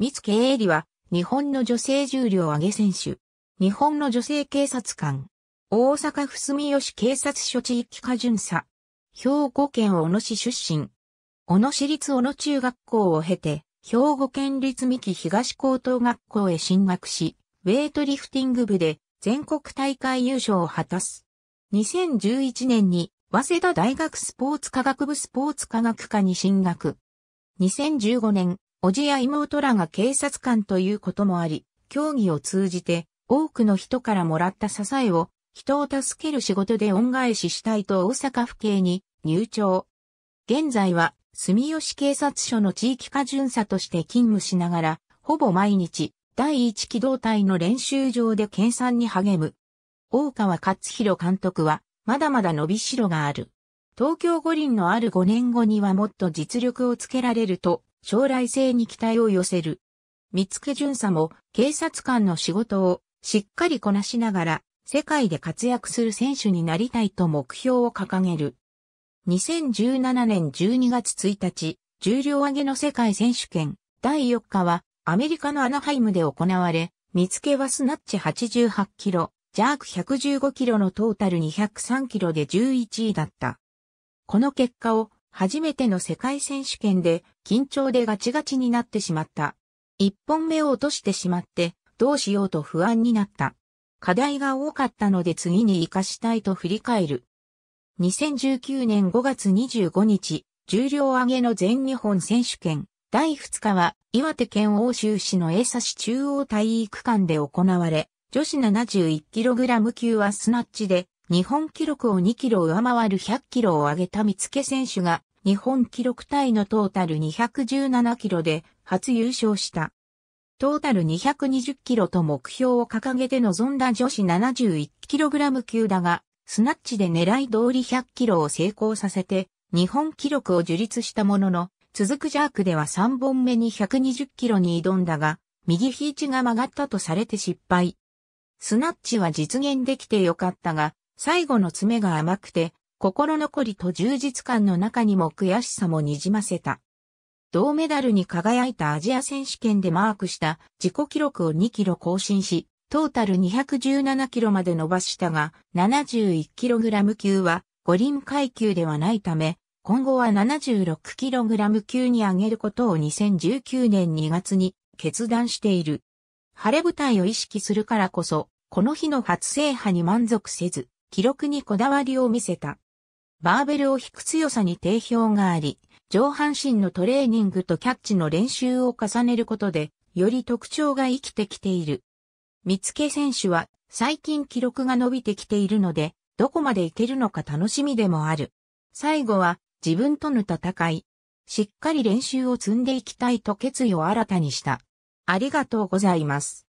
三木英里は、日本の女性重量上げ選手。日本の女性警察官。大阪府住吉警察署地域課巡査。兵庫県小野市出身。小野市立小野中学校を経て、兵庫県立三木東高等学校へ進学し、ウェイトリフティング部で全国大会優勝を果たす。2011年に、早稲田大学スポーツ科学部スポーツ科学科に進学。2015年、おじや妹らが警察官ということもあり、競技を通じて多くの人からもらった支えを人を助ける仕事で恩返ししたいと大阪府警に入庁。現在は住吉警察署の地域課巡査として勤務しながら、ほぼ毎日第一機動隊の練習場で研鑽に励む。大川勝弘監督は、まだまだ伸びしろがある。東京五輪のある5年後にはもっと実力をつけられると将来性に期待を寄せる。三つ巡査も警察官の仕事をしっかりこなしながら世界で活躍する選手になりたいと目標を掲げる。2017年12月1日、重量挙げの世界選手権第4日はアメリカのアナハイムで行われ、見つけはスナッチ88キロ、ジャーク115キロのトータル203キロで11位だった。この結果を初めての世界選手権で緊張でガチガチになってしまった。一本目を落としてしまってどうしようと不安になった。課題が多かったので次に活かしたいと振り返る。2019年5月25日、重量上げの全日本選手権第2日は岩手県欧州市の江差市中央体育館で行われ、女子 71kg 級はスナッチで日本記録を 2kg 上回る 100kg を上げた三つ選手が日本記録タイのトータル217キロで初優勝した。トータル220キロと目標を掲げて臨んだ女子71キログラム級だが、スナッチで狙い通り100キロを成功させて、日本記録を樹立したものの、続くジャークでは3本目に120キロに挑んだが、右ヒーチが曲がったとされて失敗。スナッチは実現できてよかったが、最後の爪が甘くて、心残りと充実感の中にも悔しさも滲ませた。銅メダルに輝いたアジア選手権でマークした自己記録を2キロ更新し、トータル217キロまで伸ばしたが、71キログラム級は五輪階級ではないため、今後は76キログラム級に上げることを2019年2月に決断している。晴れ舞台を意識するからこそ、この日の初制覇に満足せず、記録にこだわりを見せた。バーベルを引く強さに定評があり、上半身のトレーニングとキャッチの練習を重ねることで、より特徴が生きてきている。三け選手は、最近記録が伸びてきているので、どこまでいけるのか楽しみでもある。最後は、自分との戦い。しっかり練習を積んでいきたいと決意を新たにした。ありがとうございます。